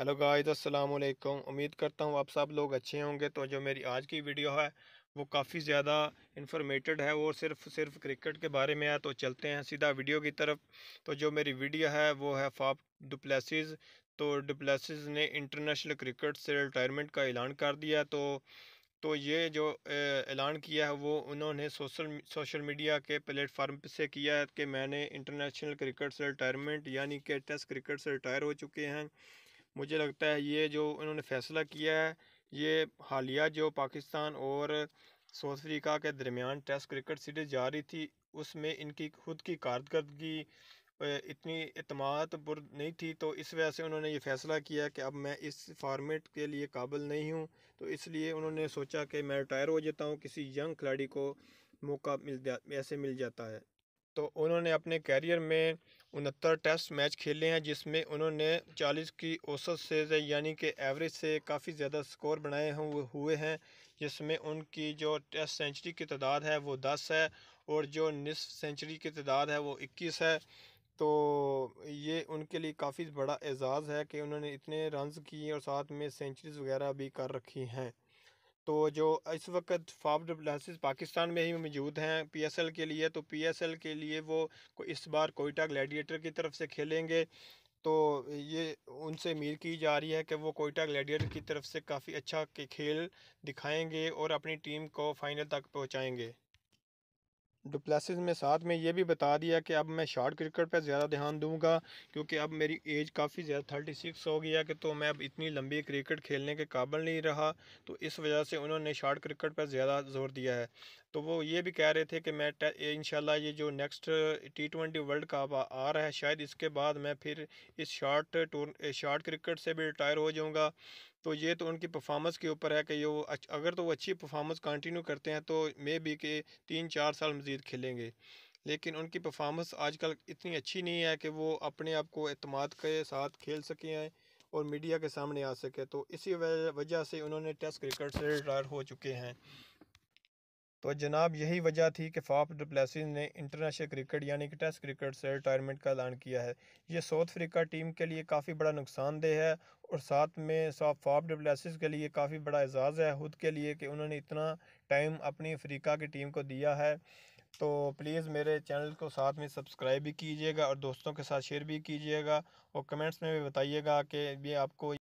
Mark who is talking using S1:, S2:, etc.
S1: hello guys अस्सलाम वालेकुम उम्मीद करता हूँ आप सब लोग अच्छे होंगे तो जो मेरी आज की वीडियो है वो काफ़ी ज़्यादा इन्फॉर्मेटेड है वो सिर्फ सिर्फ क्रिकेट के बारे में है तो चलते हैं सीधा वीडियो की तरफ तो जो मेरी वीडियो है वो है फाप डुप्लेसिस तो डुप्लेसिस ने इंटरनेशनल क्रिकेट से रिटायरमेंट का ऐलान कर दिया तो तो ये जो ऐलान किया है वो उन्होंने सोशल सोशल मीडिया के प्लेटफार्म से किया है कि मैंने इंटरनेशनल क्रिकेट से रिटायरमेंट यानी कि टेस्ट क्रिकेट से रिटायर हो चुके हैं मुझे लगता है ये जो इन्होंने फैसला किया है ये हालिया जो पाकिस्तान और साउथ अफ्रीका के दरमियान टेस्ट क्रिकेट सीरीज जारी थी उसमें इनकी खुद की कारदगी इतनी अतमाद बुर नहीं थी तो इस वजह से उन्होंने ये फ़ैसला किया कि अब मैं इस फार्मेट के लिए काबिल नहीं हूँ तो इसलिए उन्होंने सोचा कि मैं रिटायर हो जाता हूँ किसी यंग खिलाड़ी को मौका मिल ऐसे मिल जाता है तो उन्होंने अपने कैरियर में उनहत्तर टेस्ट मैच खेले हैं जिसमें उन्होंने 40 की औसत से यानी कि एवरेज से काफ़ी ज़्यादा स्कोर बनाए हुए हैं जिसमें उनकी जो टेस्ट सेंचुरी की तादाद है वो 10 है और जो निस सेंचुरी की तादाद है वो 21 है तो ये उनके लिए काफ़ी बड़ा एज़ाज़ है कि उन्होंने इतने रनस किए और साथ में सेंचुरीज़ वगैरह भी कर रखी हैं तो जो इस वक्त फाफ लाइसेंस पाकिस्तान में ही मौजूद हैं पीएसएल के लिए तो पीएसएल के लिए वो इस बार कोयटा ग्लैडिएटर की तरफ से खेलेंगे तो ये उनसे उम्मीद की जा रही है कि वो कोयटा ग्लैडिएटर की तरफ से काफ़ी अच्छा के खेल दिखाएंगे और अपनी टीम को फाइनल तक पहुंचाएंगे डुप्लेसिस में साथ में ये भी बता दिया कि अब मैं शॉर्ट क्रिकेट पे ज़्यादा ध्यान दूंगा क्योंकि अब मेरी एज काफ़ी ज़्यादा थर्टी सिक्स हो गया कि तो मैं अब इतनी लंबी क्रिकेट खेलने के काबिल नहीं रहा तो इस वजह से उन्होंने शॉर्ट क्रिकेट पर ज़्यादा जोर दिया है तो वो ये भी कह रहे थे कि मैं इन ये जो next T twenty world cup आ रहा है शायद इसके बाद मैं फिर इस शॉर्ट टूर शॉर्ट क्रिकेट से भी रिटायर हो जाऊँगा तो ये तो उनकी परफॉर्मेंस के ऊपर है कि ये अगर तो वो अच्छी परफॉर्मेंस कंटिन्यू करते हैं तो मे बी के तीन चार साल मज़ीद खेलेंगे लेकिन उनकी परफॉर्मेंस आजकल इतनी अच्छी नहीं है कि वो अपने आप को अतमाद के साथ खेल सके हैं और मीडिया के सामने आ सके तो इसी वजह से उन्होंने टेस्ट क्रिकेट से रिटायर हो चुके हैं तो जनाब यही वजह थी कि फाफ डुप्लेसिस ने इंटरनेशनल क्रिकेट यानी कि टेस्ट क्रिकेट से रिटायरमेंट का ऐलान किया है ये साउथ अफ्रीका टीम के लिए काफ़ी बड़ा नुकसानदेह है और साथ में फाफ डुप्लेसिस के लिए काफ़ी बड़ा एजाज़ है खुद के लिए कि उन्होंने इतना टाइम अपनी अफ्रीका की टीम को दिया है तो प्लीज़ मेरे चैनल को साथ में सब्सक्राइब भी कीजिएगा और दोस्तों के साथ शेयर भी कीजिएगा और कमेंट्स में भी बताइएगा कि ये आपको